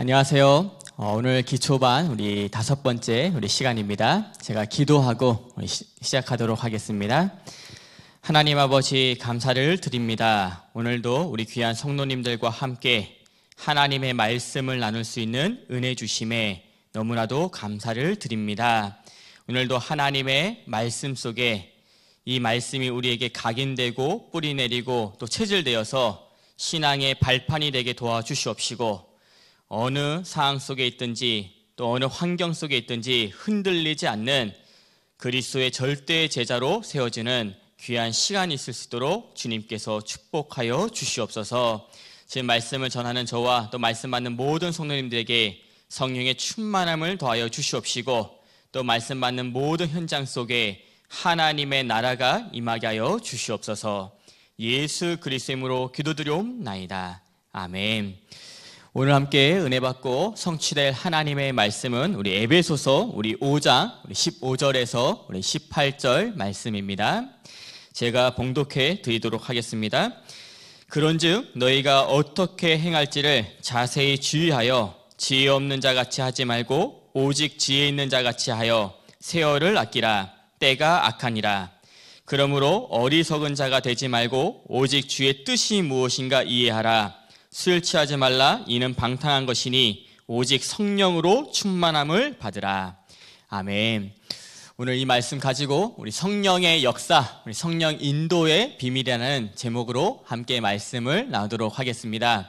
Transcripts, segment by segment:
안녕하세요. 어, 오늘 기초반 우리 다섯 번째 우리 시간입니다. 제가 기도하고 시작하도록 하겠습니다. 하나님 아버지 감사를 드립니다. 오늘도 우리 귀한 성도님들과 함께 하나님의 말씀을 나눌 수 있는 은혜 주심에 너무나도 감사를 드립니다. 오늘도 하나님의 말씀 속에 이 말씀이 우리에게 각인되고 뿌리 내리고 또 체질되어서 신앙의 발판이 되게 도와주시옵시고 어느 상황 속에 있든지 또 어느 환경 속에 있든지 흔들리지 않는 그리스도의 절대 제자로 세워지는 귀한 시간이 있을 수 있도록 주님께서 축복하여 주시옵소서. 지금 말씀을 전하는 저와 또 말씀 받는 모든 성도님들에게 성령의 충만함을 더하여 주시옵시고 또 말씀 받는 모든 현장 속에 하나님의 나라가 임하게 하여 주시옵소서. 예수 그리스도로 기도드려옵나이다. 아멘. 오늘 함께 은혜 받고 성취될 하나님의 말씀은 우리 에베소서 우리 5장 우리 15절에서 우리 18절 말씀입니다. 제가 봉독해 드리도록 하겠습니다. 그런즉 너희가 어떻게 행할지를 자세히 주의하여 지혜 없는 자 같이 하지 말고 오직 지혜 있는 자 같이 하여 세월을 아끼라 때가 악하니라 그러므로 어리석은 자가 되지 말고 오직 주의 뜻이 무엇인가 이해하라 술 취하지 말라 이는 방탕한 것이니 오직 성령으로 충만함을 받으라. 아멘. 오늘 이 말씀 가지고 우리 성령의 역사, 우리 성령 인도의 비밀이라는 제목으로 함께 말씀을 나누도록 하겠습니다.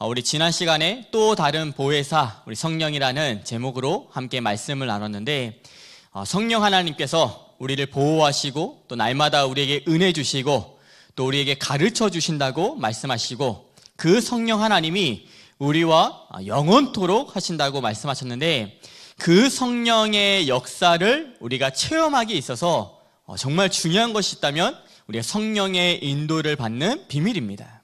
어, 우리 지난 시간에 또 다른 보혜사, 우리 성령이라는 제목으로 함께 말씀을 나눴는데 어, 성령 하나님께서 우리를 보호하시고 또 날마다 우리에게 은혜 주시고 또 우리에게 가르쳐 주신다고 말씀하시고 그 성령 하나님이 우리와 영원토록 하신다고 말씀하셨는데 그 성령의 역사를 우리가 체험하기 있어서 어, 정말 중요한 것이 있다면 우리가 성령의 인도를 받는 비밀입니다.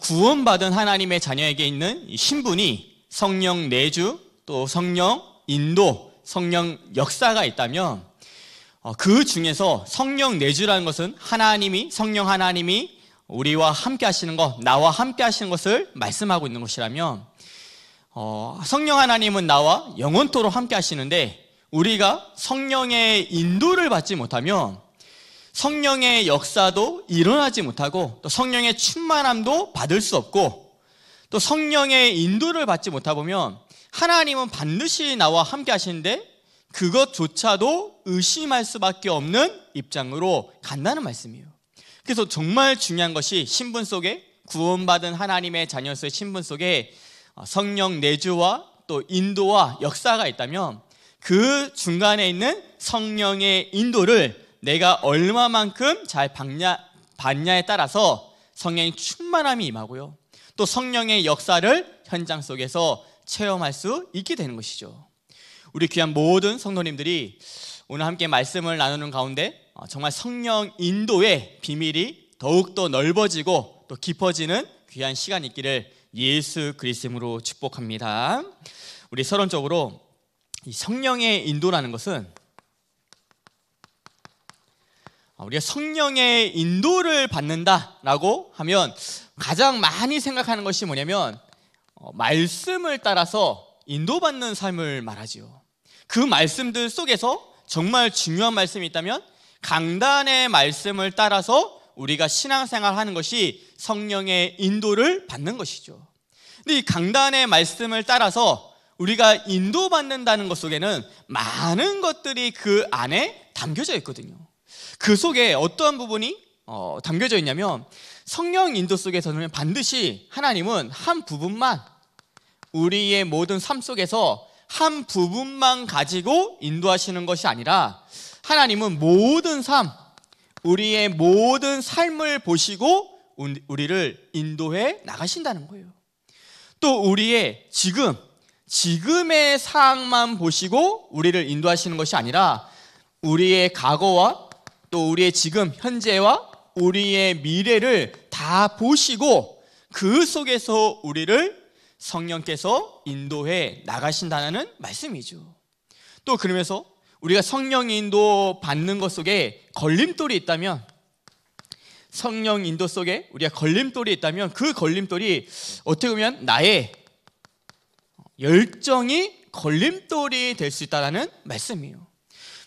구원받은 하나님의 자녀에게 있는 신분이 성령 내주 또 성령 인도 성령 역사가 있다면 어, 그 중에서 성령 내주라는 것은 하나님이 성령 하나님이 우리와 함께 하시는 것, 나와 함께 하시는 것을 말씀하고 있는 것이라면 어, 성령 하나님은 나와 영원토록 함께 하시는데 우리가 성령의 인도를 받지 못하면 성령의 역사도 일어나지 못하고 또 성령의 충만함도 받을 수 없고 또 성령의 인도를 받지 못하 보면 하나님은 반드시 나와 함께 하시는데 그것조차도 의심할 수밖에 없는 입장으로 간다는 말씀이에요. 그래서 정말 중요한 것이 신분 속에 구원받은 하나님의 자녀로의 신분 속에 어, 성령 내주와 또 인도와 역사가 있다면 그 중간에 있는 성령의 인도를 내가 얼마만큼 잘 받냐, 에 따라서 성령의 충만함이 임하고요. 또 성령의 역사를 현장 속에서 체험할 수 있게 되는 것이죠. 우리 귀한 모든 성도님들이 오늘 함께 말씀을 나누는 가운데 어, 정말 성령 인도의 비밀이 더욱더 넓어지고 또 깊어지는 귀한 시간 있기를 예수 그리스도로 축복합니다. 우리 서론적으로 성령의 인도라는 것은 어, 우리가 성령의 인도를 받는다라고 하면 가장 많이 생각하는 것이 뭐냐면 어, 말씀을 따라서 인도받는 삶을 말하지요. 그 말씀들 속에서 정말 중요한 말씀이 있다면 강단의 말씀을 따라서 우리가 신앙생활 하는 것이 성령의 인도를 받는 것이죠. 근데 이 강단의 말씀을 따라서 우리가 인도받는다는 것 속에는 많은 것들이 그 안에 담겨져 있거든요. 그 속에 어떠한 부분이 어, 담겨져 있냐면 성령 인도 속에서는 반드시 하나님은 한 부분만 우리의 모든 삶 속에서 한 부분만 가지고 인도하시는 것이 아니라 하나님은 모든 삶, 우리의 모든 삶을 보시고 우리를 인도해 나가신다는 거예요. 또 우리의 지금, 지금의 상황만 보시고 우리를 인도하시는 것이 아니라 우리의 과거와 또 우리의 지금, 현재와 우리의 미래를 다 보시고 그 속에서 우리를 성령께서 인도해 나가신다는 말씀이죠. 또 그러면서 우리가 성령 인도 받는 것 속에 걸림돌이 있다면 성령 인도 속에 우리가 걸림돌이 있다면 그 걸림돌이 어떻게 보면 나의 열정이 걸림돌이 될 수있다는 말씀이에요.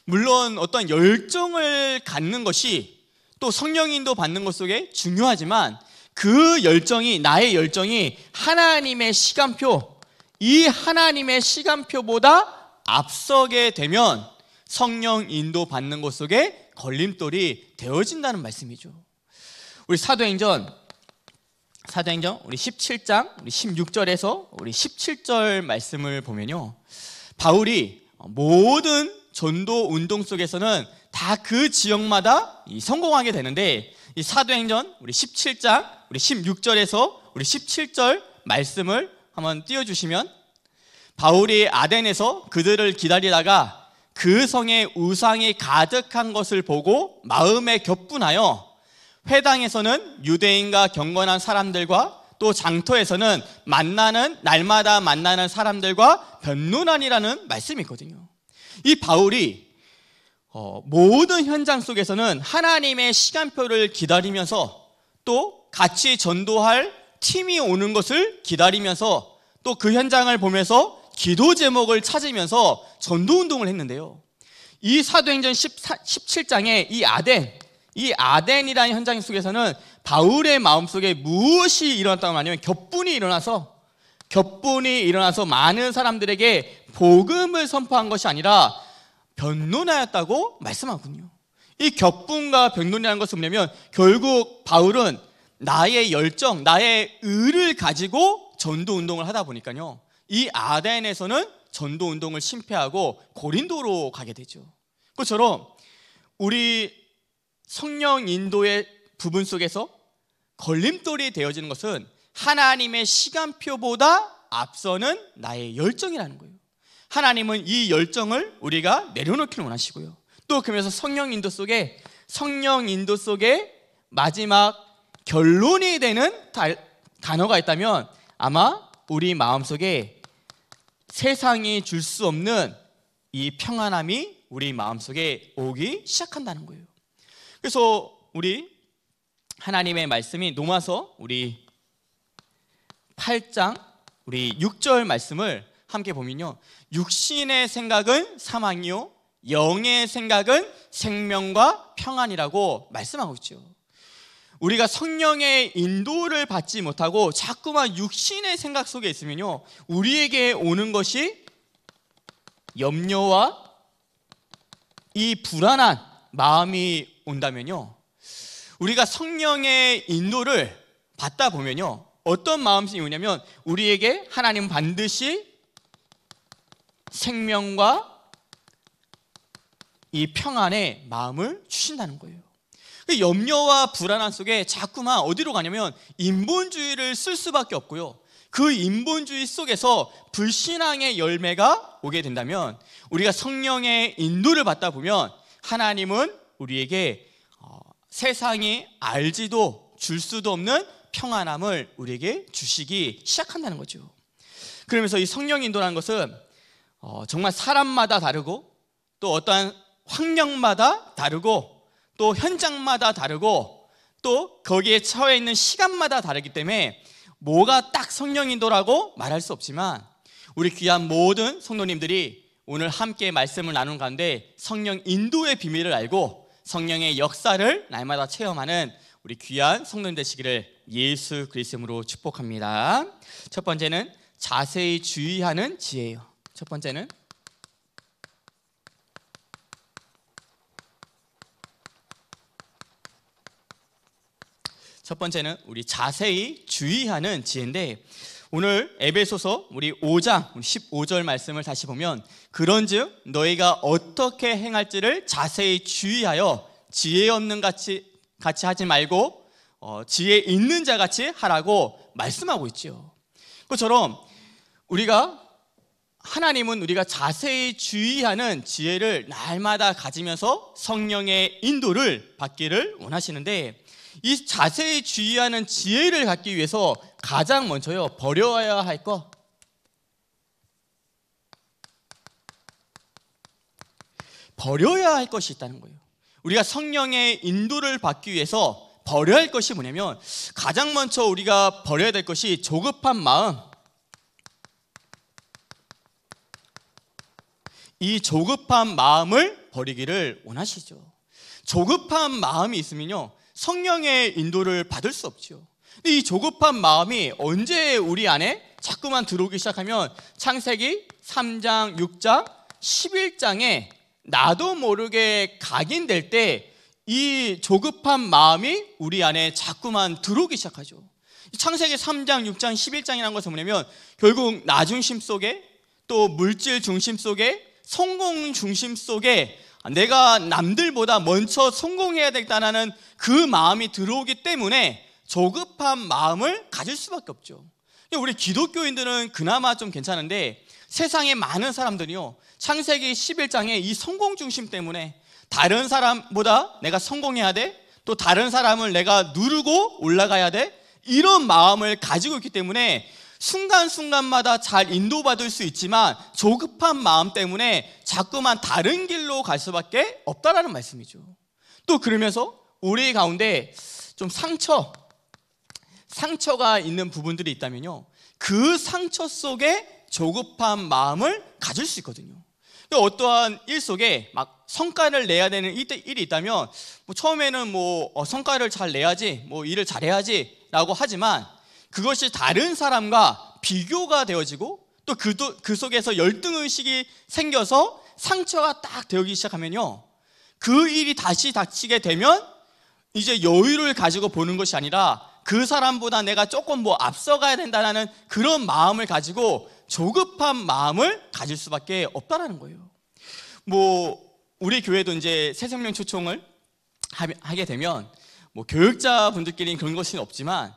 물론 어떤 열정을 갖는 것이 또 성령 인도 받는 것 속에 중요하지만 그 열정이 나의 열정이 하나님의 시간표 이 하나님의 시간표보다 앞서게 되면 성령 인도 받는 것 속에 걸림돌이 되어진다는 말씀이죠. 우리 사도행전 사도행전 우리 17장 우리 16절에서 우리 17절 말씀을 보면요. 바울이 모든 전도 운동 속에서는 다 그 지역마다 성공하게 되는데 이 사도행전 우리 17장 우리 16절에서 우리 17절 말씀을 한번 띄워 주시면 바울이 아덴에서 그들을 기다리다가 그 성에 우상이 가득한 것을 보고 마음에 격분하여 회당에서는 유대인과 경건한 사람들과 또 장터에서는 만나는 날마다 만나는 사람들과 변론하니라는 말씀이 거든요이 바울이 어, 모든 현장 속에서는 하나님의 시간표를 기다리면서 또 같이 전도할 팀이 오는 것을 기다리면서 또 그 현장을 보면서 기도 제목을 찾으면서 전도 운동을 했는데요. 이 사도행전 1 7장에이 아덴, 이 아덴이라는 현장 속에서는 바울의 마음속에 무엇이 일어났다고 하냐면 격분이 일어나서 격분이 일어나서 많은 사람들에게 복음을 선포한 것이 아니라 변론하였다고 말씀하군요. 이 격분과 변론이라는 것은 뭐냐면 결국 바울은 나의 열정, 나의 의를 가지고 전도 운동을 하다 보니까요. 이 아덴에서는 전도 운동을 심폐하고 고린도로 가게 되죠. 그처럼 우리 성령 인도의 부분 속에서 걸림돌이 되어지는 것은 하나님의 시간표보다 앞서는 나의 열정이라는 거예요. 하나님은 이 열정을 우리가 내려놓기를 원하시고요. 또 그러면서 성령 인도 속에 성령 인도 속에 마지막 결론이 되는 단어가 있다면 아마 우리 마음속에 세상이 줄 수 없는 이 평안함이 우리 마음속에 오기 시작한다는 거예요. 그래서 우리 하나님의 말씀이 노마서 우리 8장 우리 6절 말씀을 함께 보면요. 육신의 생각은 사망이요 영의 생각은 생명과 평안이라고 말씀하고 있죠. 우리가 성령의 인도를 받지 못하고 자꾸만 육신의 생각 속에 있으면요. 우리에게 오는 것이 염려와 이 불안한 마음이 온다면요. 우리가 성령의 인도를 받다 보면요. 어떤 마음이 오냐면 우리에게 하나님 반드시 생명과 이 평안의 마음을 주신다는 거예요. 그 염려와 불안한 속에 자꾸만 어디로 가냐면 인본주의를 쓸 수밖에 없고요. 그 인본주의 속에서 불신앙의 열매가 오게 된다면 우리가 성령의 인도를 받다 보면 하나님은 우리에게 어, 세상이 알지도 줄 수도 없는 평안함을 우리에게 주시기 시작한다는 거죠. 그러면서 이 성령 인도라는 것은 어, 정말 사람마다 다르고 또 어떠한 환경마다 다르고 또 현장마다 다르고 또 거기에 처해 있는 시간마다 다르기 때문에 뭐가 딱 성령인도라고 말할 수 없지만 우리 귀한 모든 성도님들이 오늘 함께 말씀을 나눈 가운데 성령 인도의 비밀을 알고 성령의 역사를 날마다 체험하는 우리 귀한 성도님 되시기를 예수 그리스도로 축복합니다. 첫 번째는 자세히 주의하는 지혜예요. 첫 번째는 첫 번째는 우리 자세히 주의하는 지혜인데 오늘 에베소서 우리 5장 15절 말씀을 다시 보면 그런즉 너희가 어떻게 행할지를 자세히 주의하여 지혜 없는 같이 같이 하지 말고 어, 지혜 있는 자 같이 하라고 말씀하고 있지요. 그처럼 우리가 하나님은 우리가 자세히 주의하는 지혜를 날마다 가지면서 성령의 인도를 받기를 원하시는데 이 자세히 주의하는 지혜를 갖기 위해서 가장 먼저요 버려야 할 것. 버려야 할 것이 있다는 거예요. 우리가 성령의 인도를 받기 위해서 버려야 할 것이 뭐냐면 가장 먼저 우리가 버려야 될 것이 조급한 마음. 이 조급한 마음을 버리기를 원하시죠. 조급한 마음이 있으면요. 성령의 인도를 받을 수 없죠. 근데 이 조급한 마음이 언제 우리 안에 자꾸만 들어오기 시작하면 창세기 3장, 6장, 11장에 나도 모르게 각인될 때 이 조급한 마음이 우리 안에 자꾸만 들어오기 시작하죠. 창세기 3장, 6장, 11장이라는 것은 뭐냐면 결국 나 중심 속에 또 물질 중심 속에 성공 중심 속에 내가 남들보다 먼저 성공해야 되겠다는 그 마음이 들어오기 때문에 조급한 마음을 가질 수밖에 없죠. 우리 기독교인들은 그나마 좀 괜찮은데 세상의 많은 사람들이요. 창세기 11장에 이 성공 중심 때문에 다른 사람보다 내가 성공해야 돼. 또 다른 사람을 내가 누르고 올라가야 돼. 이런 마음을 가지고 있기 때문에 순간순간마다 잘 인도받을 수 있지만 조급한 마음 때문에 자꾸만 다른 길로 갈 수밖에 없다라는 말씀이죠. 또 그러면서 우리 가운데 좀 상처, 상처가 있는 부분들이 있다면요. 그 상처 속에 조급한 마음을 가질 수 있거든요. 어떠한 일 속에 막 성과를 내야 되는 일이 있다면 뭐 처음에는 뭐 어, 성과를 잘 내야지, 뭐 일을 잘해야지라고 하지만 그것이 다른 사람과 비교가 되어지고 또 그, 그 속에서 열등의식이 생겨서 상처가 딱 되기 시작하면요. 그 일이 다시 닥치게 되면 이제 여유를 가지고 보는 것이 아니라 그 사람보다 내가 조금 뭐 앞서가야 된다라는 그런 마음을 가지고 조급한 마음을 가질 수밖에 없다라는 거예요. 뭐 우리 교회도 이제 새 생명 초청을 하게 되면 뭐 교육자분들끼리는 그런 것은 없지만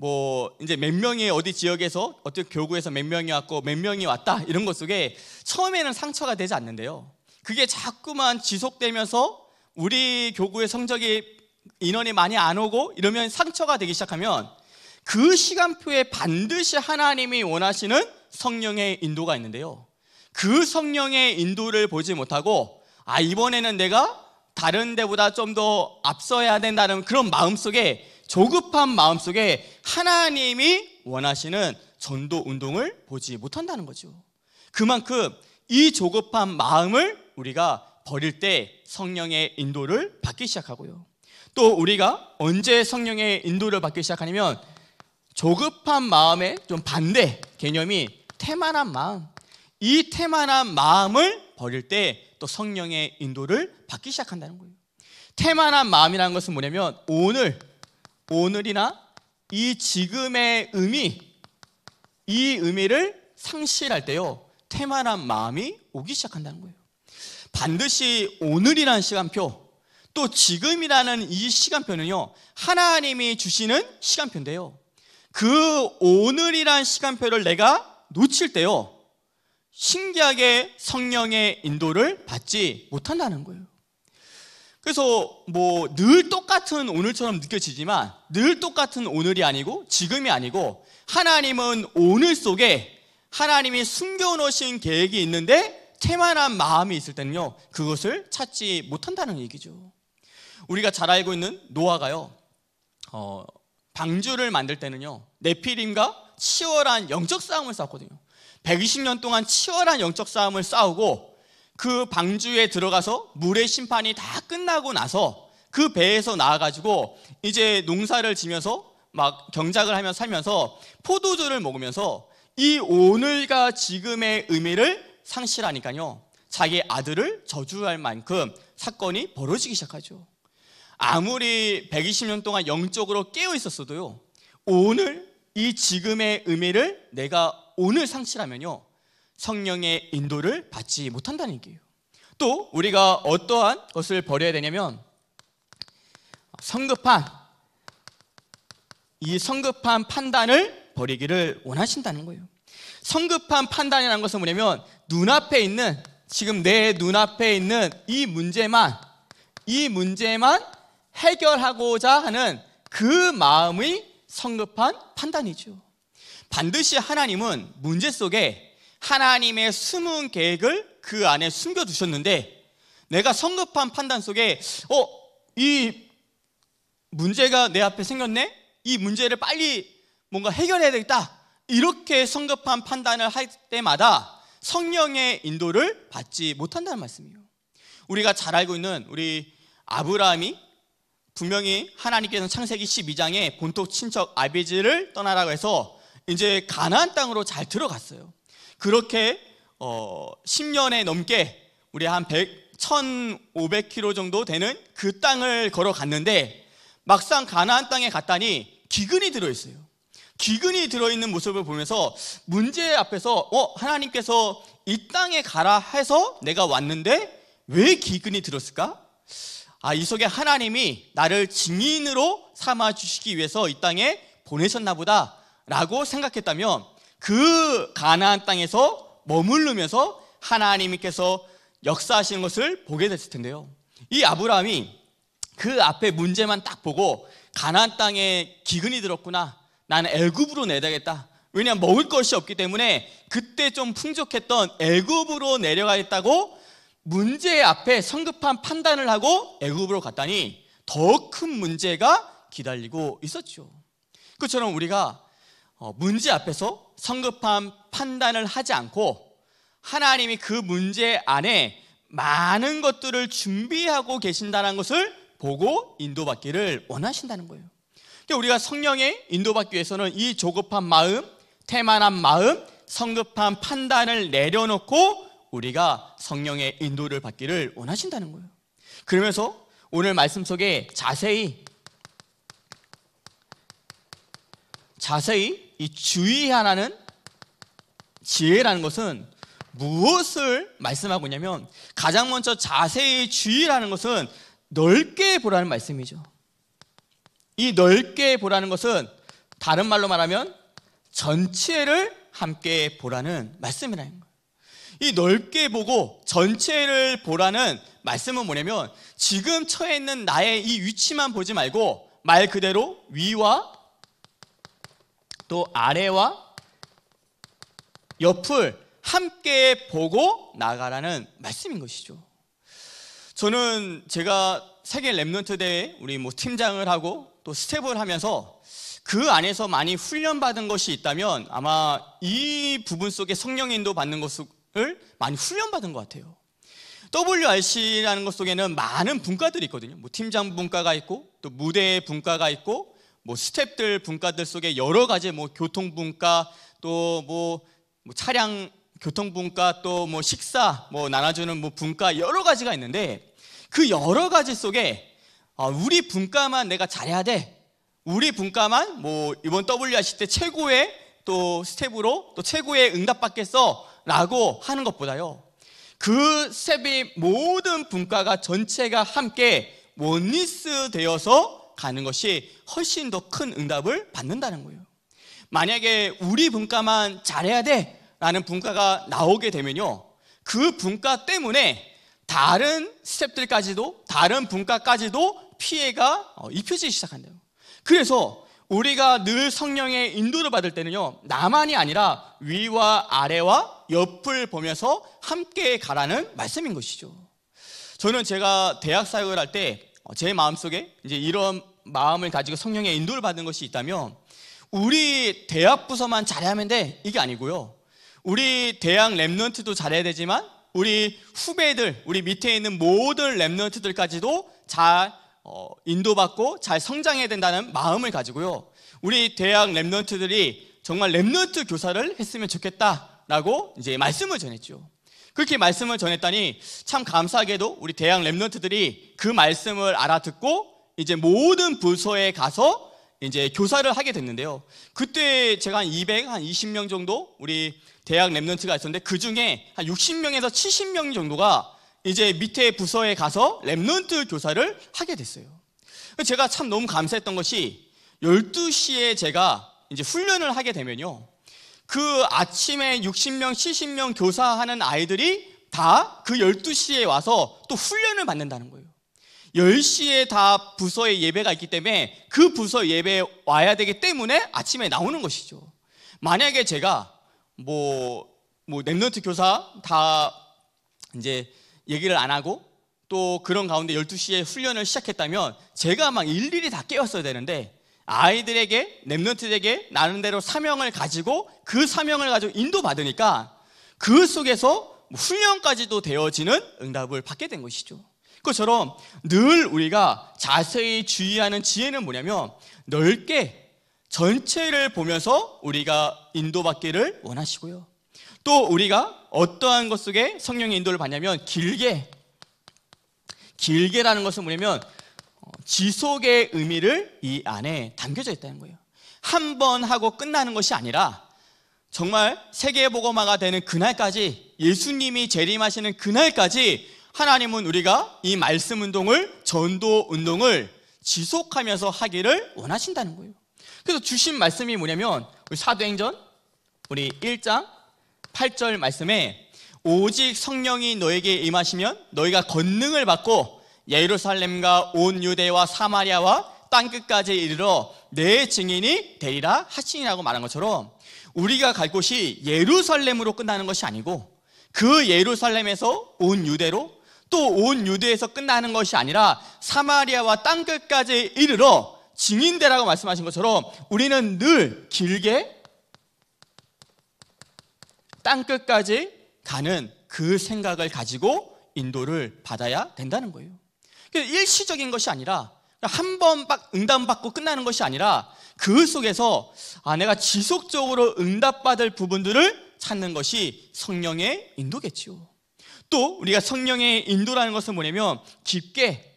뭐 이제 몇 명이 어디 지역에서 어떤 교구에서 몇 명이 왔고 몇 명이 왔다 이런 것 속에 처음에는 상처가 되지 않는데요. 그게 자꾸만 지속되면서 우리 교구의 성적이 인원이 많이 안 오고 이러면 상처가 되기 시작하면 그 시간표에 반드시 하나님이 원하시는 성령의 인도가 있는데요. 그 성령의 인도를 보지 못하고 아 이번에는 내가 다른 데보다 좀 더 앞서야 된다는 그런 마음속에 조급한 마음속에 하나님이 원하시는 전도 운동을 보지 못한다는 거죠. 그만큼 이 조급한 마음을 우리가 버릴 때 성령의 인도를 받기 시작하고요. 또 우리가 언제 성령의 인도를 받기 시작하냐면 조급한 마음의 좀 반대 개념이 태만한 마음. 이 태만한 마음을 버릴 때 또 성령의 인도를 받기 시작한다는 거예요. 태만한 마음이라는 것은 뭐냐면 오늘 오늘이나 이 지금의 의미, 이 의미를 상실할 때요. 태만한 마음이 오기 시작한다는 거예요. 반드시 오늘이라는 시간표, 또 지금이라는 이 시간표는요. 하나님이 주시는 시간표인데요. 그 오늘이란 시간표를 내가 놓칠 때요. 신기하게 성령의 인도를 받지 못한다는 거예요. 그래서 뭐 늘 똑같은 오늘처럼 느껴지지만 늘 똑같은 오늘이 아니고 지금이 아니고 하나님은 오늘 속에 하나님이 숨겨놓으신 계획이 있는데 태만한 마음이 있을 때는요 그것을 찾지 못한다는 얘기죠 우리가 잘 알고 있는 노아가요 어, 방주를 만들 때는요 네피림과 치열한 영적 싸움을 싸웠거든요 120년 동안 치열한 영적 싸움을 싸우고 그 방주에 들어가서 물의 심판이 다 끝나고 나서 그 배에서 나와가지고 이제 농사를 지면서 막 경작을 하며 살면서 포도주를 먹으면서 이 오늘과 지금의 의미를 상실하니까요. 자기 아들을 저주할 만큼 사건이 벌어지기 시작하죠. 아무리 120년 동안 영적으로 깨어 있었어도요. 오늘 이 지금의 의미를 내가 오늘 상실하면요. 성령의 인도를 받지 못한다는 얘기예요. 또 우리가 어떠한 것을 버려야 되냐면 성급한 이 성급한 판단을 버리기를 원하신다는 거예요. 성급한 판단이라는 것은 뭐냐면 눈앞에 있는 지금 내 눈앞에 있는 이 문제만 이 문제만 해결하고자 하는 그 마음의 성급한 판단이죠. 반드시 하나님은 문제 속에 하나님의 숨은 계획을 그 안에 숨겨두셨는데 내가 성급한 판단 속에 어, 이 문제가 내 앞에 생겼네? 이 문제를 빨리 뭔가 해결해야 되겠다. 이렇게 성급한 판단을 할 때마다 성령의 인도를 받지 못한다는 말씀이에요. 우리가 잘 알고 있는 우리 아브라함이 분명히 하나님께서 창세기 12장에 본토 친척 아비지를 떠나라고 해서 이제 가나안 땅으로 잘 들어갔어요. 그렇게 어 10년에 넘게 우리 한 100, 1,500km 정도 되는 그 땅을 걸어갔는데 막상 가나안 땅에 갔다니 기근이 들어있어요. 기근이 들어있는 모습을 보면서 문제 앞에서 어 하나님께서 이 땅에 가라 해서 내가 왔는데 왜 기근이 들었을까? 아, 이 속에 하나님이 나를 증인으로 삼아 주시기 위해서 이 땅에 보내셨나 보다라고 생각했다면 그 가나안 땅에서 머무르면서 하나님께서 역사하시는 것을 보게 됐을 텐데요. 이 아브라함이 그 앞에 문제만 딱 보고 가나안 땅에 기근이 들었구나. 나는 애굽으로 내다겠다. 왜냐면 먹을 것이 없기 때문에 그때 좀 풍족했던 애굽으로 내려가겠다고 문제 앞에 성급한 판단을 하고 애굽으로 갔다니 더 큰 문제가 기다리고 있었죠. 그처럼 우리가 어, 문제 앞에서 성급한 판단을 하지 않고 하나님이 그 문제 안에 많은 것들을 준비하고 계신다는 것을 보고 인도받기를 원하신다는 거예요. 그러니까 우리가 성령의 인도받기 위해서는 이 조급한 마음, 태만한 마음, 성급한 판단을 내려놓고 우리가 성령의 인도를 받기를 원하신다는 거예요. 그러면서 오늘 말씀 속에 자세히 자세히 이 주의하라는 지혜라는 것은 무엇을 말씀하고 있냐면 가장 먼저 자세히 주의라는 것은 넓게 보라는 말씀이죠. 이 넓게 보라는 것은 다른 말로 말하면 전체를 함께 보라는 말씀이라는 거예요. 이 넓게 보고 전체를 보라는 말씀은 뭐냐면 지금 처해 있는 나의 이 위치만 보지 말고 말 그대로 위와 또 아래와 옆을 함께 보고 나가라는 말씀인 것이죠. 저는 제가 세계 랩런트 대회 우리 뭐 팀장을 하고 또 스텝을 하면서 그 안에서 많이 훈련받은 것이 있다면 아마 이 부분 속에 성령 인도 받는 것을 많이 훈련받은 것 같아요. WRC라는 것 속에는 많은 분과들이 있거든요. 뭐 팀장 분과가 있고 또 무대 분과가 있고 뭐 스텝들 분과들 속에 여러 가지 뭐 교통 분과 또뭐 뭐 차량 교통 분과 또뭐 식사 뭐 나눠주는 뭐 분과 여러 가지가 있는데 그 여러 가지 속에 아, 우리 분과만 내가 잘해야 돼. 우리 분과만 뭐 이번 w r c 때 최고의 또 스텝으로 또 최고의 응답받겠어 라고 하는 것보다요. 그 스텝의 모든 분과가 전체가 함께 원리스 되어서 가는 것이 훨씬 더 큰 응답을 받는다는 거예요. 만약에 우리 분과만 잘해야 돼 라는 분과가 나오게 되면요. 그 분과 때문에 다른 스텝들까지도 다른 분과까지도 피해가 어, 입혀지기 시작한대요. 그래서 우리가 늘 성령의 인도를 받을 때는요. 나만이 아니라 위와 아래와 옆을 보면서 함께 가라는 말씀인 것이죠. 저는 제가 대학 사역을 할 때제 어, 마음속에 이제 이런 마음을 가지고 성령의 인도를 받은 것이 있다면 우리 대학 부서만 잘하면 돼 이게 아니고요. 우리 대학 랩런트도 잘해야 되지만 우리 후배들, 우리 밑에 있는 모든 랩런트들까지도 잘 어, 인도받고 잘 성장해야 된다는 마음을 가지고요. 우리 대학 랩런트들이 정말 랩런트 교사를 했으면 좋겠다라고 이제 말씀을 전했죠. 그렇게 말씀을 전했다니 참 감사하게도 우리 대학 랩런트들이 그 말씀을 알아듣고 이제 모든 부서에 가서 이제 교사를 하게 됐는데요. 그때 제가 한 200, 한 20명 정도 우리 대학 랩런트가 있었는데 그 중에 한 60명에서 70명 정도가 이제 밑에 부서에 가서 랩런트 교사를 하게 됐어요. 제가 참 너무 감사했던 것이 12시에 제가 이제 훈련을 하게 되면요. 그 아침에 60명, 70명 교사하는 아이들이 다 그 12시에 와서 또 훈련을 받는다는 거예요. 10시에 다 부서에 예배가 있기 때문에 그 부서 예배에 와야 되기 때문에 아침에 나오는 것이죠. 만약에 제가 뭐, 뭐, 랩런트 교사 다 이제 얘기를 안 하고 또 그런 가운데 12시에 훈련을 시작했다면 제가 막 일일이 다 깨웠어야 되는데 아이들에게, 랩런트에게 나름대로 사명을 가지고 그 사명을 가지고 인도받으니까 그 속에서 훈련까지도 되어지는 응답을 받게 된 것이죠. 그처럼 늘 우리가 자세히 주의하는 지혜는 뭐냐면 넓게 전체를 보면서 우리가 인도받기를 원하시고요. 또 우리가 어떠한 것 속에 성령의 인도를 받냐면 길게 길게라는 것은 뭐냐면 어, 지속의 의미를 이 안에 담겨져 있다는 거예요. 한 번 하고 끝나는 것이 아니라 정말 세계보고마가 되는 그날까지 예수님이 재림하시는 그날까지 하나님은 우리가 이 말씀 운동을 전도 운동을 지속하면서 하기를 원하신다는 거예요. 그래서 주신 말씀이 뭐냐면 우리 사도행전 우리 1장 8절 말씀에 오직 성령이 너에게 임하시면 너희가 권능을 받고 예루살렘과 온 유대와 사마리아와 땅끝까지 이르러 내 증인이 되리라 하시니라고 말한 것처럼 우리가 갈 곳이 예루살렘으로 끝나는 것이 아니고 그 예루살렘에서 온 유대로 또 온 유대에서 끝나는 것이 아니라 사마리아와 땅끝까지 이르러 증인대라고 말씀하신 것처럼 우리는 늘 길게 땅끝까지 가는 그 생각을 가지고 인도를 받아야 된다는 거예요. 일시적인 것이 아니라 한 번 응답받고 끝나는 것이 아니라 그 속에서 아, 내가 지속적으로 응답받을 부분들을 찾는 것이 성령의 인도겠지요. 또 우리가 성령의 인도라는 것은 뭐냐면 깊게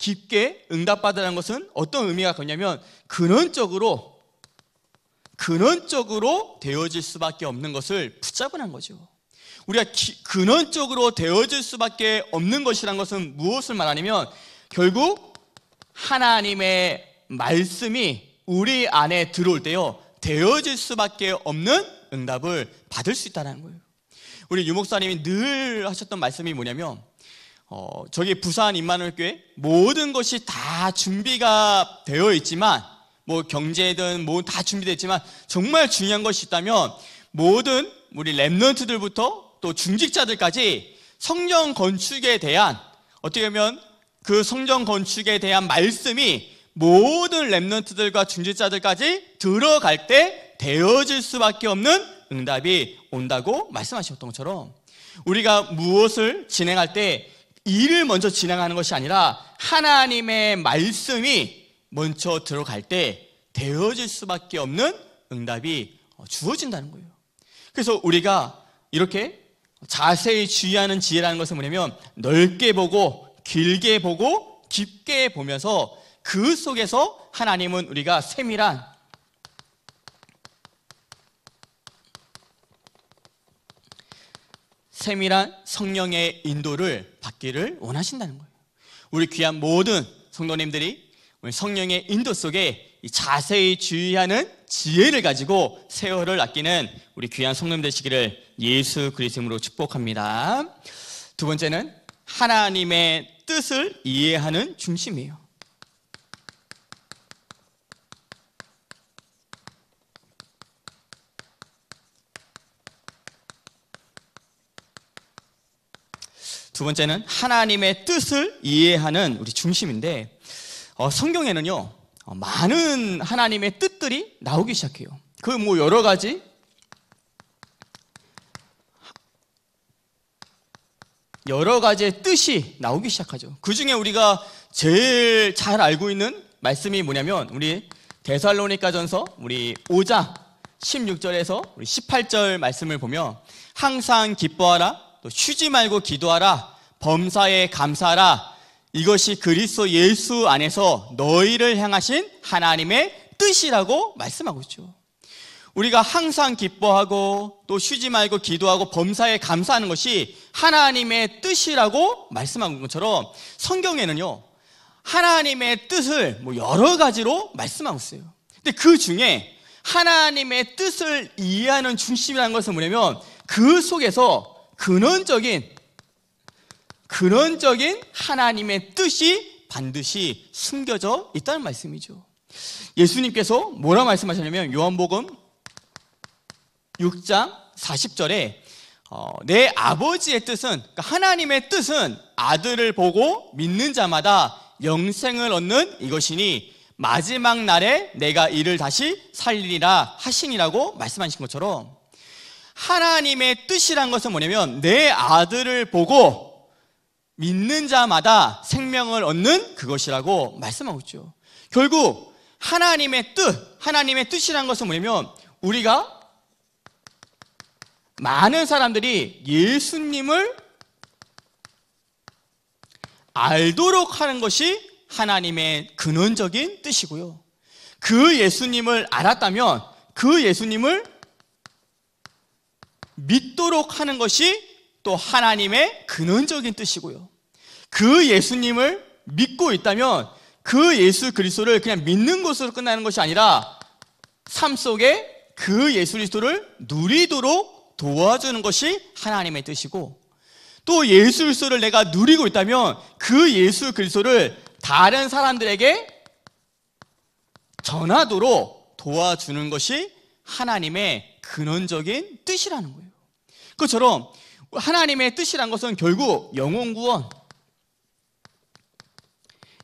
깊게 응답받으라는 것은 어떤 의미가 거냐면 근원적으로 근원적으로 되어질 수밖에 없는 것을 붙잡으란 거죠. 우리가 기, 근원적으로 되어질 수밖에 없는 것이란 것은 무엇을 말하냐면 결국 하나님의 말씀이 우리 안에 들어올 때요 되어질 수밖에 없는 응답을 받을 수 있다는 거예요. 우리 유목사님이 늘 하셨던 말씀이 뭐냐면 어, 저기 부산 임마누엘교회 모든 것이 다 준비가 되어 있지만 뭐 경제든 뭐 다 준비됐지만 정말 중요한 것이 있다면 모든 우리 랩런트들부터 또 중직자들까지 성전 건축에 대한 어떻게 보면 그 성전 건축에 대한 말씀이 모든 랩런트들과 중직자들까지 들어갈 때 되어질 수밖에 없는 응답이 온다고 말씀하셨던 것처럼 우리가 무엇을 진행할 때 일을 먼저 진행하는 것이 아니라 하나님의 말씀이 먼저 들어갈 때 되어질 수밖에 없는 응답이 어, 주어진다는 거예요. 그래서 우리가 이렇게 자세히 주의하는 지혜라는 것은 뭐냐면 넓게 보고 길게 보고 깊게 보면서 그 속에서 하나님은 우리가 세밀한 세밀한 성령의 인도를 받기를 원하신다는 거예요. 우리 귀한 모든 성도님들이 성령의 인도 속에 자세히 주의하는 지혜를 가지고 세월을 아끼는 우리 귀한 성님 되시기를 예수 그리스도로 축복합니다. 두 번째는 하나님의 뜻을 이해하는 중심이에요. 두 번째는 하나님의 뜻을 이해하는 우리 중심인데 어, 성경에는요 어, 많은 하나님의 뜻들이 나오기 시작해요. 그 뭐 여러 가지 여러 가지의 뜻이 나오기 시작하죠. 그 중에 우리가 제일 잘 알고 있는 말씀이 뭐냐면 우리 데살로니가전서 우리 5장 16절에서 우리 18절 말씀을 보면 항상 기뻐하라 또 쉬지 말고 기도하라. 범사에 감사하라. 이것이 그리스도 예수 안에서 너희를 향하신 하나님의 뜻이라고 말씀하고 있죠. 우리가 항상 기뻐하고 또 쉬지 말고 기도하고 범사에 감사하는 것이 하나님의 뜻이라고 말씀한 것처럼 성경에는요 하나님의 뜻을 뭐 여러 가지로 말씀하고 있어요. 근데 그 중에 하나님의 뜻을 이해하는 중심이라는 것은 뭐냐면 그 속에서 근원적인 근원적인 하나님의 뜻이 반드시 숨겨져 있다는 말씀이죠. 예수님께서 뭐라 말씀하셨냐면 요한복음 6장 40절에 어, 내 아버지의 뜻은 그러니까 하나님의 뜻은 아들을 보고 믿는 자마다 영생을 얻는 이것이니 마지막 날에 내가 이를 다시 살리라 하시니라고 말씀하신 것처럼 하나님의 뜻이란 것은 뭐냐면 내 아들을 보고 믿는 자마다 생명을 얻는 그것이라고 말씀하고 있죠. 결국 하나님의 뜻, 하나님의 뜻이란 것은 뭐냐면 우리가 많은 사람들이 예수님을 알도록 하는 것이 하나님의 근원적인 뜻이고요. 그 예수님을 알았다면 그 예수님을 믿도록 하는 것이 또 하나님의 근원적인 뜻이고요. 그 예수님을 믿고 있다면 그 예수 그리스도를 그냥 믿는 것으로 끝나는 것이 아니라 삶 속에 그 예수 그리스도를 누리도록 도와주는 것이 하나님의 뜻이고 또 예수 그리스도를 내가 누리고 있다면 그 예수 그리스도를 다른 사람들에게 전하도록 도와주는 것이 하나님의 근원적인 뜻이라는 거예요. 그처럼 하나님의 뜻이란 것은 결국 영혼 구원.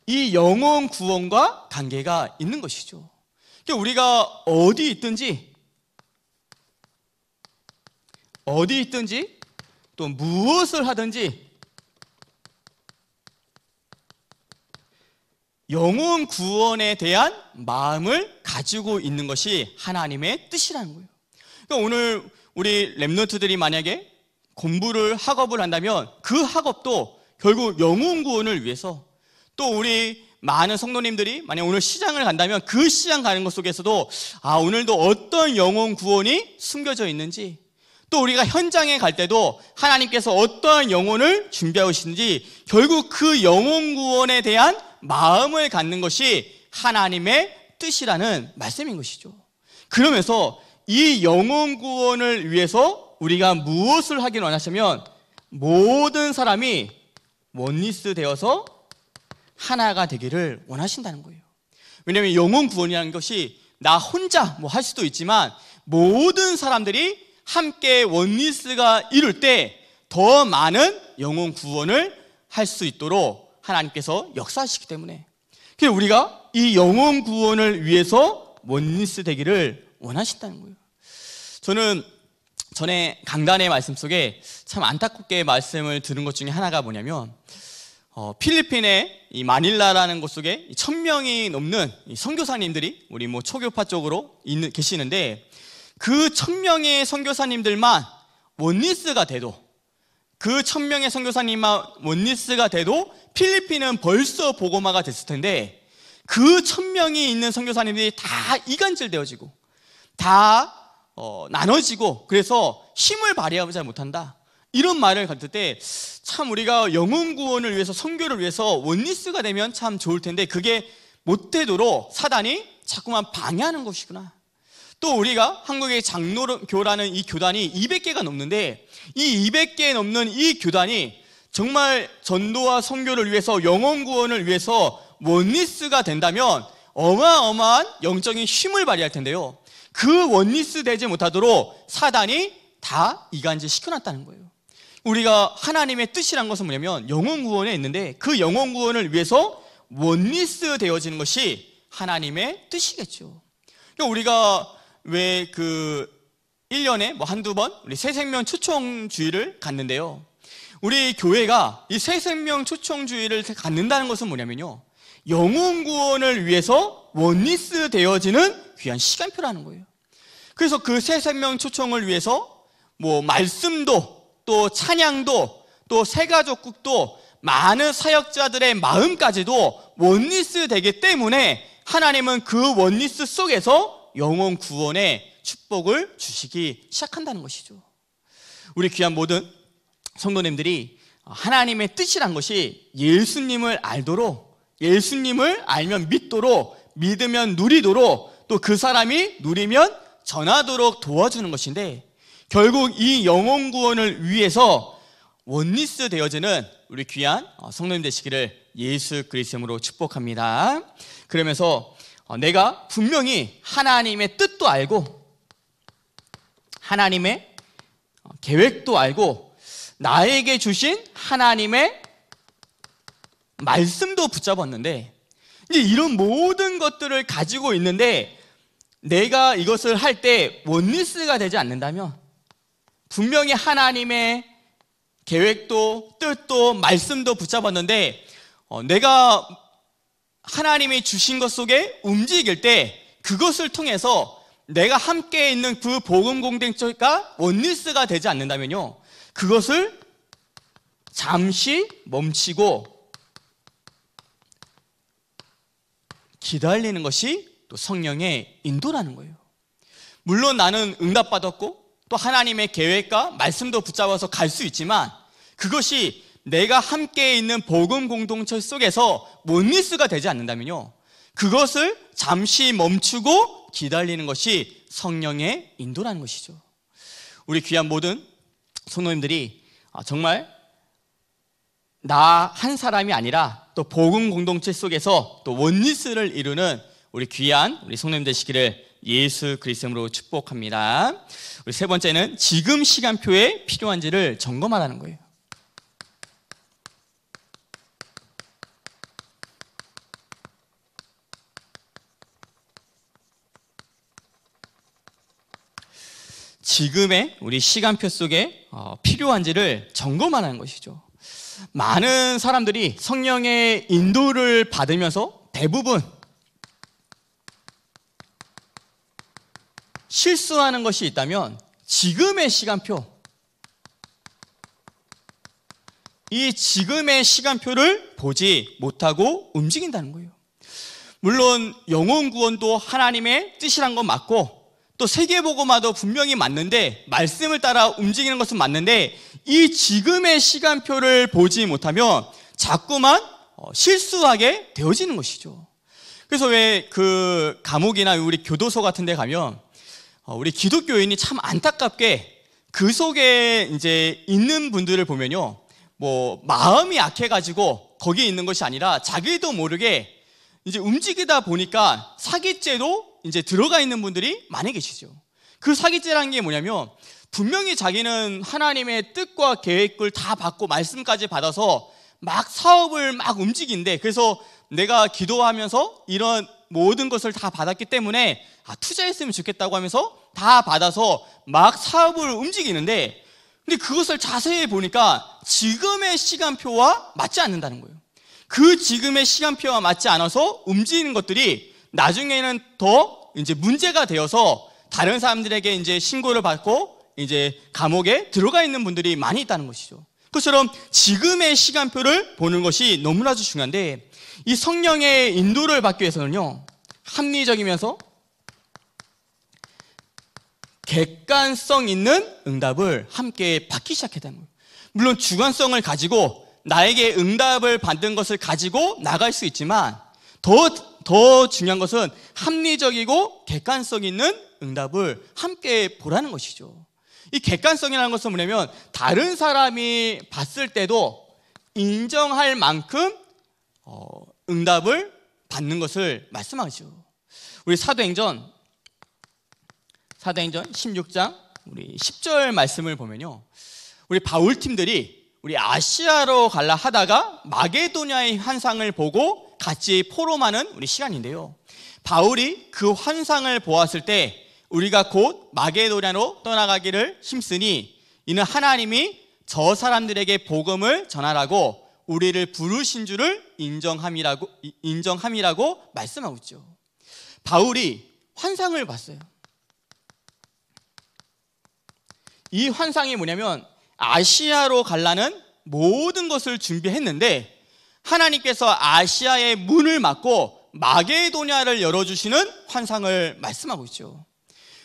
이 영혼 구원과 관계가 있는 것이죠. 그러니까 우리가 어디 있든지 어디 있든지 또 무엇을 하든지 영혼 구원에 대한 마음을 가지고 있는 것이 하나님의 뜻이라는 거예요. 그러니까 오늘 우리 랩노트들이 만약에 공부를 학업을 한다면 그 학업도 결국 영혼 구원을 위해서 또 우리 많은 성도님들이 만약 오늘 시장을 간다면 그 시장 가는 것 속에서도 아 오늘도 어떤 영혼 구원이 숨겨져 있는지 또 우리가 현장에 갈 때도 하나님께서 어떠한 영혼을 준비하시는지 결국 그 영혼 구원에 대한 마음을 갖는 것이 하나님의 뜻이라는 말씀인 것이죠. 그러면서 이 영혼 구원을 위해서 우리가 무엇을 하길 원하시면 모든 사람이 원리스 되어서 하나가 되기를 원하신다는 거예요. 왜냐하면 영혼 구원이라는 것이 나 혼자 뭐 할 수도 있지만 모든 사람들이 함께 원리스가 이룰 때 더 많은 영혼 구원을 할 수 있도록 하나님께서 역사하시기 때문에 그래서 우리가 이 영혼 구원을 위해서 원리스 되기를 원하신다는 거예요. 저는 전에 강단의 말씀 속에 참 안타깝게 말씀을 들은 것 중에 하나가 뭐냐면 어, 필리핀의 이 마닐라라는 곳 속에 천 명이 넘는 선교사님들이 우리 뭐 초교파 쪽으로 있는, 계시는데 그 천 명의 선교사님들만 원리스가 돼도 그 천 명의 선교사님만 원리스가 돼도 필리핀은 벌써 보고마가 됐을 텐데 그 천 명이 있는 선교사님들이 다 이간질되어지고 다 어, 나눠지고 그래서 힘을 발휘하지 고 못한다. 이런 말을 갖질때참 우리가 영혼 구원을 위해서 선교를 위해서 원리스가 되면 참 좋을 텐데 그게 못 되도록 사단이 자꾸만 방해하는 것이구나. 또 우리가 한국의 장로교라는 이 교단이 200개가 넘는데 이 200개 넘는 이 교단이 정말 전도와 선교를 위해서 영혼 구원을 위해서 원리스가 된다면 어마어마한 영적인 힘을 발휘할 텐데요. 그 원리스 되지 못하도록 사단이 다 이간질 시켜놨다는 거예요. 우리가 하나님의 뜻이란 것은 뭐냐면 영혼 구원에 있는데 그 영혼 구원을 위해서 원리스 되어지는 것이 하나님의 뜻이겠죠. 그러니까 우리가 왜 그 1년에 뭐 한두 번 우리 새 생명 초청주의를 갖는데요. 우리 교회가 이새 생명 초청주의를 갖는다는 것은 뭐냐면요. 영혼 구원을 위해서 원리스 되어지는 귀한 시간표라는 거예요. 그래서 그 새 생명 초청을 위해서 뭐 말씀도 또 찬양도 또 새가족국도 많은 사역자들의 마음까지도 원리스 되기 때문에 하나님은 그 원리스 속에서 영원 구원의 축복을 주시기 시작한다는 것이죠. 우리 귀한 모든 성도님들이 하나님의 뜻이란 것이 예수님을 알도록 예수님을 알면 믿도록, 믿으면 누리도록, 또 그 사람이 누리면 전하도록 도와주는 것인데, 결국 이 영혼 구원을 위해서 원리스 되어지는 우리 귀한 어, 성령님 되시기를 예수 그리스도로 축복합니다. 그러면서 어, 내가 분명히 하나님의 뜻도 알고 하나님의 어, 계획도 알고 나에게 주신 하나님의 말씀도 붙잡았는데 이제 이런 모든 것들을 가지고 있는데 내가 이것을 할 때 원리스가 되지 않는다면 분명히 하나님의 계획도 뜻도 말씀도 붙잡았는데 어, 내가 하나님이 주신 것 속에 움직일 때 그것을 통해서 내가 함께 있는 그 복음 공동체가 원리스가 되지 않는다면요 그것을 잠시 멈추고 기다리는 것이 또 성령의 인도라는 거예요. 물론 나는 응답받았고 또 하나님의 계획과 말씀도 붙잡아서 갈 수 있지만 그것이 내가 함께 있는 복음 공동체 속에서 못미스가 되지 않는다면요. 그것을 잠시 멈추고 기다리는 것이 성령의 인도라는 것이죠. 우리 귀한 모든 성도님들이 아, 정말 나 한 사람이 아니라 또 복음 공동체 속에서 또 원리스를 이루는 우리 귀한 우리 성령 되시기를 예수 그리스도로 축복합니다. 우리 세 번째는 지금 시간표에 필요한지를 점검하라는 거예요. 지금의 우리 시간표 속에 어, 필요한지를 점검하라는 것이죠. 많은 사람들이 성령의 인도를 받으면서 대부분 실수하는 것이 있다면 지금의 시간표 이 지금의 시간표를 보지 못하고 움직인다는 거예요. 물론 영혼 구원도 하나님의 뜻이란 건 맞고 또 세계보고마도 분명히 맞는데 말씀을 따라 움직이는 것은 맞는데 이 지금의 시간표를 보지 못하면 자꾸만 어, 실수하게 되어지는 것이죠. 그래서 왜 그 감옥이나 우리 교도소 같은 데 가면 어, 우리 기독교인이 참 안타깝게 그 속에 이제 있는 분들을 보면요. 뭐 마음이 약해 가지고 거기에 있는 것이 아니라 자기도 모르게 이제 움직이다 보니까 사기죄로 이제 들어가 있는 분들이 많이 계시죠. 그 사기죄라는 게 뭐냐면 분명히 자기는 하나님의 뜻과 계획을 다 받고 말씀까지 받아서 막 사업을 막 움직인데 그래서 내가 기도하면서 이런 모든 것을 다 받았기 때문에 아, 투자했으면 좋겠다고 하면서 다 받아서 막 사업을 움직이는데 근데 그것을 자세히 보니까 지금의 시간표와 맞지 않는다는 거예요. 그 지금의 시간표와 맞지 않아서 움직이는 것들이 나중에는 더 이제 문제가 되어서 다른 사람들에게 이제 신고를 받고 이제 감옥에 들어가 있는 분들이 많이 있다는 것이죠. 그처럼 지금의 시간표를 보는 것이 너무나도 중요한데 이 성령의 인도를 받기 위해서는요 합리적이면서 객관성 있는 응답을 함께 받기 시작해야 되는 거예요. 물론 주관성을 가지고 나에게 응답을 받은 것을 가지고 나갈 수 있지만 더, 더 중요한 것은 합리적이고 객관성 있는 응답을 함께 보라는 것이죠. 이 객관성이라는 것은 뭐냐면 다른 사람이 봤을 때도 인정할 만큼 어, 응답을 받는 것을 말씀하죠. 우리 사도행전 사도행전 16장 우리 10절 말씀을 보면요. 우리 바울 팀들이 우리 아시아로 갈라 하다가 마게도냐의 환상을 보고 같이 포로마는 우리 시간인데요. 바울이 그 환상을 보았을 때 우리가 곧 마게도냐로 떠나가기를 힘쓰니 이는 하나님이 저 사람들에게 복음을 전하라고 우리를 부르신 줄을 인정함이라고 인정함이라고 말씀하고 있죠. 바울이 환상을 봤어요. 이 환상이 뭐냐면 아시아로 갈라는 모든 것을 준비했는데 하나님께서 아시아의 문을 막고 마게도냐를 열어주시는 환상을 말씀하고 있죠.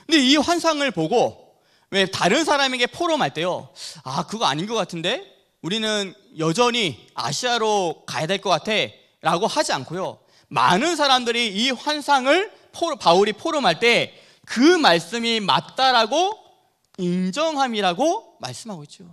근데 이 환상을 보고 왜 다른 사람에게 포럼할 때요. 아, 그거 아닌 것 같은데? 우리는 여전히 아시아로 가야 될 것 같아. 라고 하지 않고요. 많은 사람들이 이 환상을 포 바울이 포럼할 때 그 말씀이 맞다라고 인정함이라고 말씀하고 있죠.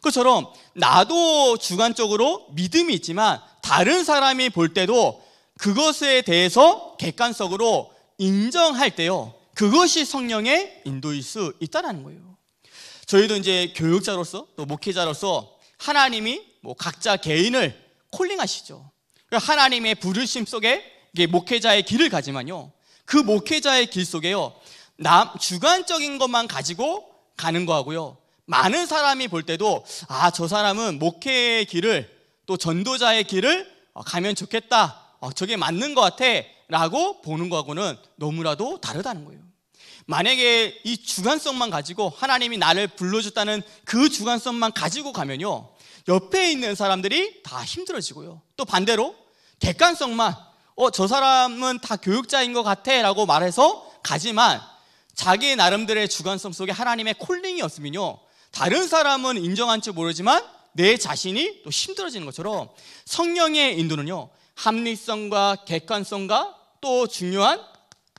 그처럼 나도 주관적으로 믿음이 있지만 다른 사람이 볼 때도 그것에 대해서 객관적으로 인정할 때요. 그것이 성령의 인도일 수있다는 거예요. 저희도 이제 교육자로서 또 목회자로서 하나님이 뭐 각자 개인을 콜링하시죠. 그러니까 하나님의 부르심 속에 목회자의 길을 가지만요. 그 목회자의 길 속에요. 남 주관적인 것만 가지고 가는 거하고요. 많은 사람이 볼 때도 아, 저 사람은 목회의 길을 또 전도자의 길을 어, 가면 좋겠다. 어, 저게 맞는 것 같아. 라고 보는 거하고는 너무나도 다르다는 거예요. 만약에 이 주관성만 가지고 하나님이 나를 불러줬다는 그 주관성만 가지고 가면요. 옆에 있는 사람들이 다 힘들어지고요. 또 반대로 객관성만, 어, 저 사람은 다 교육자인 것 같아 라고 말해서 가지만 자기 나름대로의 주관성 속에 하나님의 콜링이었으면요. 다른 사람은 인정할지 모르지만 내 자신이 또 힘들어지는 것처럼 성령의 인도는요. 합리성과 객관성과 또 중요한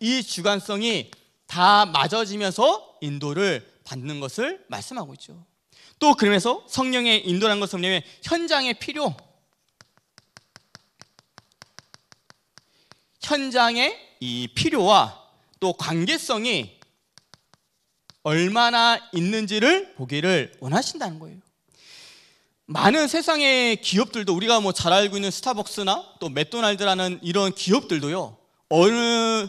이 주관성이 다 맞아지면서 인도를 받는 것을 말씀하고 있죠. 또 그러면서 성령의 인도라는 것은 뭐냐면 현장의 필요, 현장의 이 필요와 또 관계성이 얼마나 있는지를 보기를 원하신다는 거예요. 많은 세상의 기업들도 우리가 뭐 잘 알고 있는 스타벅스나 또 맥도날드라는 이런 기업들도요. 어느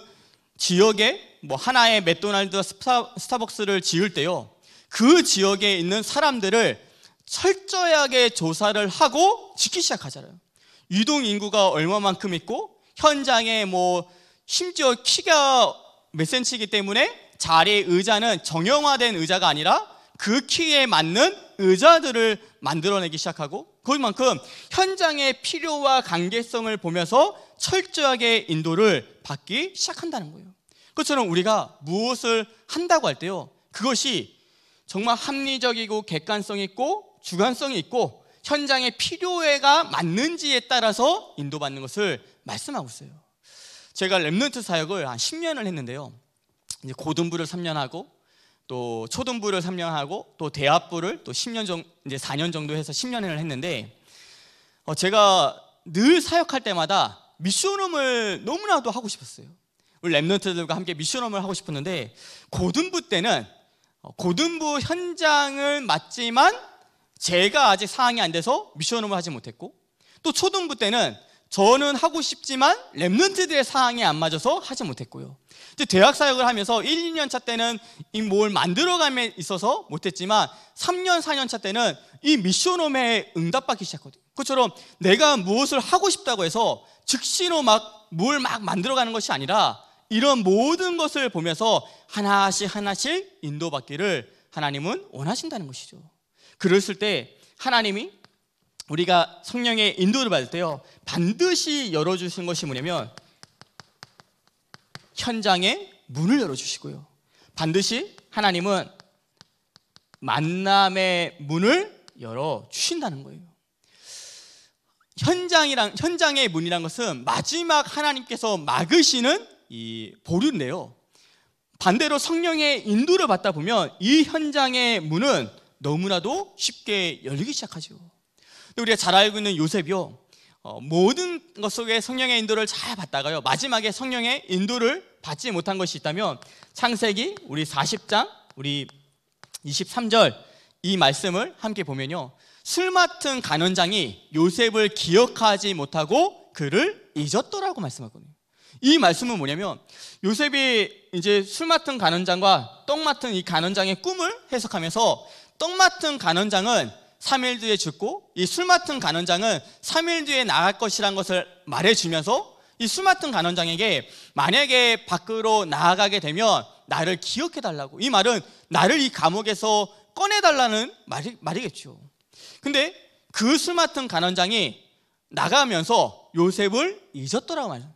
지역에 뭐 하나의 맥도날드 스타, 스타벅스를 지을 때요. 그 지역에 있는 사람들을 철저하게 조사를 하고 지키 시작하잖아요. 유동 인구가 얼마만큼 있고 현장에 뭐 심지어 키가 몇 센치이기 때문에 자리의 의자는 정형화된 의자가 아니라 그 키에 맞는 의자들을 만들어내기 시작하고 그만큼 현장의 필요와 관계성을 보면서 철저하게 인도를 받기 시작한다는 거예요. 그처럼 우리가 무엇을 한다고 할 때요. 그것이 정말 합리적이고 객관성 있고 주관성이 있고 현장의 필요에가 맞는지에 따라서 인도받는 것을 말씀하고 있어요. 제가 랩런트 사역을 한 10년을 했는데요. 이제 고등부를 3년 하고 또 초등부를 3년 하고 또 대학부를 또 10년 정도 이제 4년 정도 해서 10년을 했는데 어, 제가 늘 사역할 때마다 미션홈을 너무나도 하고 싶었어요. 우리 랩런트들과 함께 미션홈을 하고 싶었는데 고등부 때는 어, 고등부 현장을 맞지만 제가 아직 사항이 안 돼서 미션홈을 하지 못했고 또 초등부 때는 저는 하고 싶지만 랩런트들의 사항이 안 맞아서 하지 못했고요. 이제 대학 사역을 하면서 1, 2년 차 때는 이 뭘 만들어감에 있어서 못했지만 3년, 4년 차 때는 이 미션홈에 응답받기 시작하거든요. 그처럼 내가 무엇을 하고 싶다고 해서 즉시로 막 뭘 막 만들어가는 것이 아니라 이런 모든 것을 보면서 하나씩 하나씩 인도받기를 하나님은 원하신다는 것이죠. 그랬을 때 하나님이 우리가 성령의 인도를 받을 때요 반드시 열어주신 것이 뭐냐면 현장의 문을 열어주시고요. 반드시 하나님은 만남의 문을 열어주신다는 거예요. 현장이랑, 현장의 문이란 것은 마지막 하나님께서 막으시는 이 보류인데요. 반대로 성령의 인도를 받다 보면 이 현장의 문은 너무나도 쉽게 열리기 시작하죠. 우리가 잘 알고 있는 요셉이요. 어, 모든 것 속에 성령의 인도를 잘 받다가요 마지막에 성령의 인도를 받지 못한 것이 있다면 창세기 우리 40장 우리 23절 이 말씀을 함께 보면요 술 맡은 간원장이 요셉을 기억하지 못하고 그를 잊었더라고 말씀하거든요 이 말씀은 뭐냐면 요셉이 이제 술 맡은 간원장과 떡 맡은 이 간원장의 꿈을 해석하면서 떡 맡은 간원장은 3일 뒤에 죽고 이 술 맡은 간원장은 3일 뒤에 나갈 것이란 것을 말해주면서 이 술 맡은 간원장에게 만약에 밖으로 나아가게 되면 나를 기억해달라고 이 말은 나를 이 감옥에서 꺼내달라는 말이, 말이겠죠 근데 그 술 맡은 간원장이 나가면서 요셉을 잊었더라고 말이에요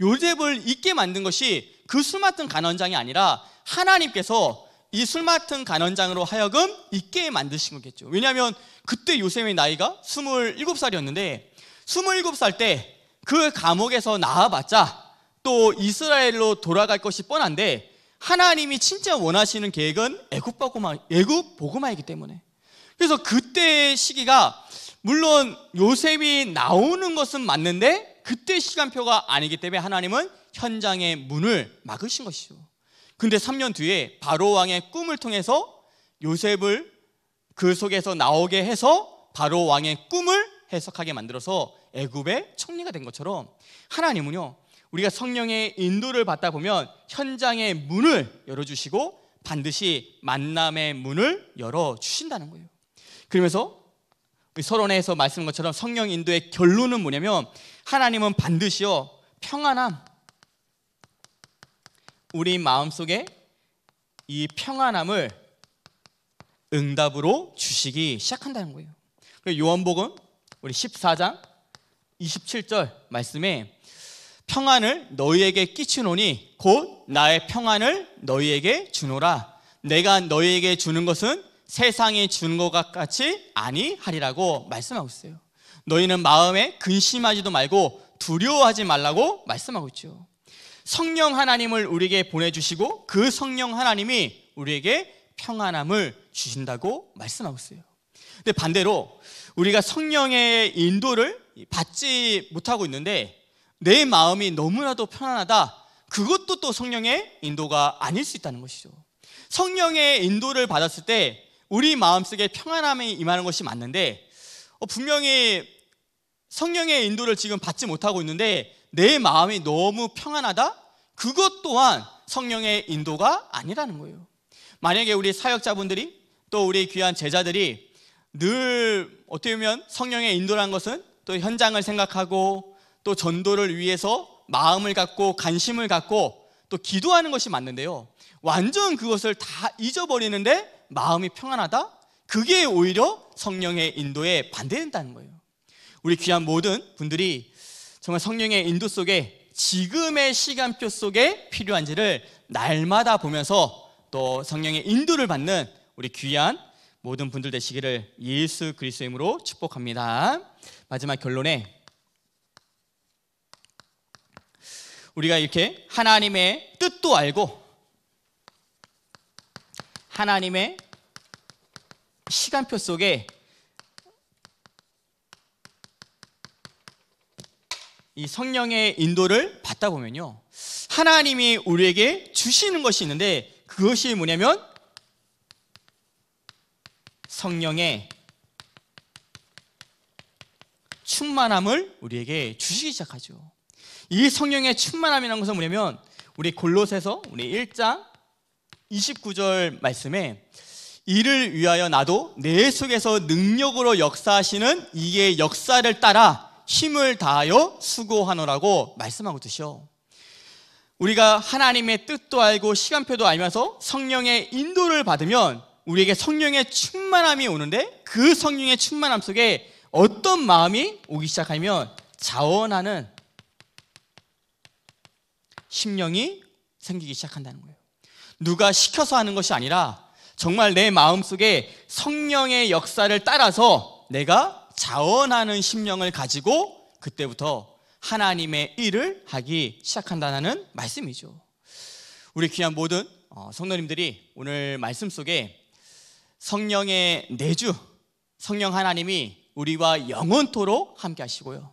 요셉을 잊게 만든 것이 그 술 맡은 간원장이 아니라 하나님께서 이술 맡은 간원장으로 하여금 있게 만드신 거겠죠. 왜냐하면 그때 요셉의 나이가 27살이었는데 27살 때 그 감옥에서 나와봤자 또 이스라엘로 돌아갈 것이 뻔한데 하나님이 진짜 원하시는 계획은 애굽 보고마 애굽 보고마이기 때문에 그래서 그때 시기가 물론 요셉이 나오는 것은 맞는데 그때 시간표가 아니기 때문에 하나님은 현장의 문을 막으신 것이죠. 근데 3년 뒤에 바로 왕의 꿈을 통해서 요셉을 그 속에서 나오게 해서 바로 왕의 꿈을 해석하게 만들어서 애굽의 총리가 된 것처럼 하나님은요 우리가 성령의 인도를 받다 보면 현장의 문을 열어주시고 반드시 만남의 문을 열어주신다는 거예요 그러면서 서론에서 말씀한 것처럼 성령 인도의 결론은 뭐냐면 하나님은 반드시요 평안함 우리 마음속에 이 평안함을 응답으로 주시기 시작한다는 거예요. 요한복음 우리 14장 27절 말씀에 평안을 너희에게 끼치노니 곧 나의 평안을 너희에게 주노라. 내가 너희에게 주는 것은 세상이 주는 것 같이 아니하리라고 말씀하고 있어요. 너희는 마음에 근심하지도 말고 두려워하지 말라고 말씀하고 있죠. 성령 하나님을 우리에게 보내주시고 그 성령 하나님이 우리에게 평안함을 주신다고 말씀하고 있어요. 근데 반대로 우리가 성령의 인도를 받지 못하고 있는데 내 마음이 너무나도 편안하다. 그것도 또 성령의 인도가 아닐 수 있다는 것이죠. 성령의 인도를 받았을 때 우리 마음속에 평안함이 임하는 것이 맞는데 어, 분명히 성령의 인도를 지금 받지 못하고 있는데 내 마음이 너무 평안하다? 그것 또한 성령의 인도가 아니라는 거예요. 만약에 우리 사역자분들이 또 우리 귀한 제자들이 늘 어떻게 보면 성령의 인도란 것은 또 현장을 생각하고 또 전도를 위해서 마음을 갖고 관심을 갖고 또 기도하는 것이 맞는데요. 완전 그것을 다 잊어버리는데 마음이 평안하다? 그게 오히려 성령의 인도에 반대된다는 거예요. 우리 귀한 모든 분들이 정말 성령의 인도 속에 지금의 시간표 속에 필요한지를 날마다 보면서 또 성령의 인도를 받는 우리 귀한 모든 분들 되시기를 예수 그리스도의 이름으로 축복합니다. 마지막 결론에 우리가 이렇게 하나님의 뜻도 알고 하나님의 시간표 속에 이 성령의 인도를 받다 보면요. 하나님이 우리에게 주시는 것이 있는데 그것이 뭐냐면 성령의 충만함을 우리에게 주시기 시작하죠. 이 성령의 충만함이라는 것은 뭐냐면 우리 골로새서 우리 1장 29절 말씀에 이를 위하여 나도 내 속에서 능력으로 역사하시는 이의 역사를 따라 힘을 다하여 수고하노라고 말씀하고 드셔. 우리가 하나님의 뜻도 알고 시간표도 알면서 성령의 인도를 받으면 우리에게 성령의 충만함이 오는데 그 성령의 충만함 속에 어떤 마음이 오기 시작하면 자원하는 심령이 생기기 시작한다는 거예요. 누가 시켜서 하는 것이 아니라 정말 내 마음 속에 성령의 역사를 따라서 내가 자원하는 심령을 가지고 그때부터 하나님의 일을 하기 시작한다는 말씀이죠. 우리 귀한 모든 어, 성도님들이 오늘 말씀 속에 성령의 내주, 성령 하나님이 우리와 영원토록 함께 하시고요.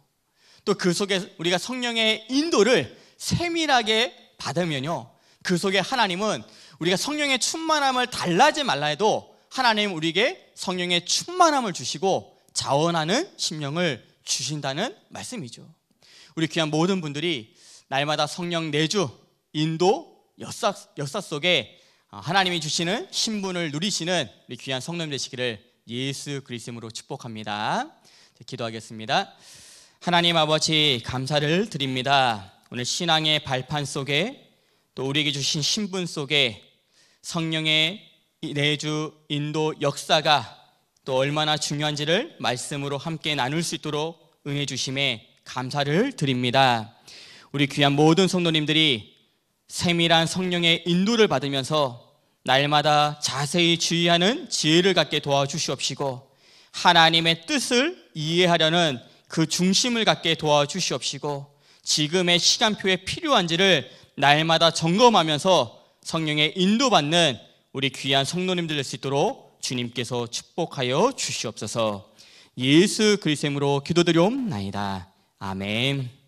또 그 속에 우리가 성령의 인도를 세밀하게 받으면요. 그 속에 하나님은 우리가 성령의 충만함을 달라지 말라 해도 하나님 우리에게 성령의 충만함을 주시고 자원하는 심령을 주신다는 말씀이죠. 우리 귀한 모든 분들이 날마다 성령 내주, 인도, 역사, 역사 속에 어, 하나님이 주시는 신분을 누리시는 우리 귀한 성령 되시기를 예수 그리스도로 축복합니다. 네, 기도하겠습니다. 하나님 아버지 감사를 드립니다. 오늘 신앙의 발판 속에 또 우리에게 주신 신분 속에 성령의 내주 인도 역사가 또 얼마나 중요한지를 말씀으로 함께 나눌 수 있도록 응해 주심에 감사를 드립니다. 우리 귀한 모든 성도님들이 세밀한 성령의 인도를 받으면서 날마다 자세히 주의하는 지혜를 갖게 도와주시옵시고 하나님의 뜻을 이해하려는 그 중심을 갖게 도와주시옵시고 지금의 시간표에 필요한지를 날마다 점검하면서 성령의 인도받는 우리 귀한 성도님들 될 수 있도록 주님께서 축복하여 주시옵소서. 예수 그리스도로 기도드려옵나이다. 아멘.